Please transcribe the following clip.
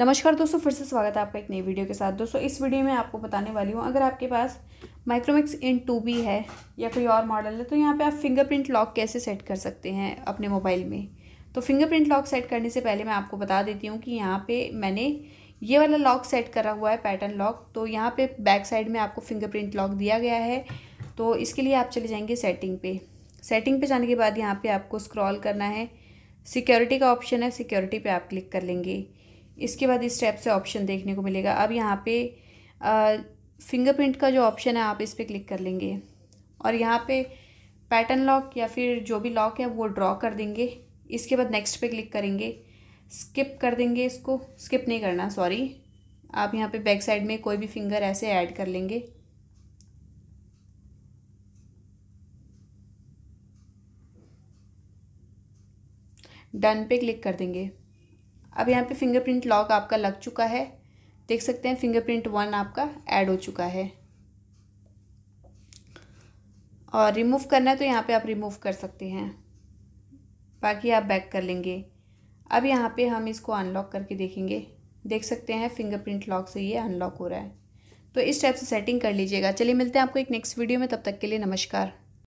नमस्कार दोस्तों फिर से स्वागत है आपका एक नई वीडियो के साथ दोस्तों इस वीडियो में आपको बताने वाली हूँ अगर आपके पास माइक्रोमिक्स इन टू बी है या कोई और मॉडल है तो यहाँ पे आप फिंगरप्रिंट लॉक कैसे सेट कर सकते हैं अपने मोबाइल में तो फिंगरप्रिंट लॉक सेट करने से पहले मैं आपको बता देती हूँ कि यहाँ पर मैंने ये वाला लॉक सेट करा हुआ है पैटर्न लॉक तो यहाँ पर बैक साइड में आपको फिंगरप्रिंट लॉक दिया गया है तो इसके लिए आप चले जाएंगे सेटिंग पे सेटिंग पे जाने के बाद यहाँ पर आपको स्क्रॉल करना है सिक्योरिटी का ऑप्शन है सिक्योरिटी पर आप क्लिक कर लेंगे इसके बाद इस टैप से ऑप्शन देखने को मिलेगा अब यहाँ पे फिंगरप्रिंट का जो ऑप्शन है आप इस पर क्लिक कर लेंगे और यहाँ पे पैटर्न लॉक या फिर जो भी लॉक है वो ड्रॉ कर देंगे इसके बाद नेक्स्ट पे क्लिक करेंगे स्किप कर देंगे इसको स्किप नहीं करना सॉरी आप यहाँ पे बैक साइड में कोई भी फिंगर ऐसे ऐड कर लेंगे डन पे क्लिक कर देंगे अब यहाँ पे फिंगरप्रिंट लॉक आपका लग चुका है देख सकते हैं फिंगरप्रिंट वन आपका ऐड हो चुका है और रिमूव करना है तो यहाँ पे आप रिमूव कर सकते हैं बाकी आप बैक कर लेंगे अब यहाँ पे हम इसको अनलॉक करके देखेंगे देख सकते हैं फिंगरप्रिंट लॉक से ये अनलॉक हो रहा है तो इस टाइप से सेटिंग कर लीजिएगा चलिए मिलते हैं आपको एक नेक्स्ट वीडियो में तब तक के लिए नमस्कार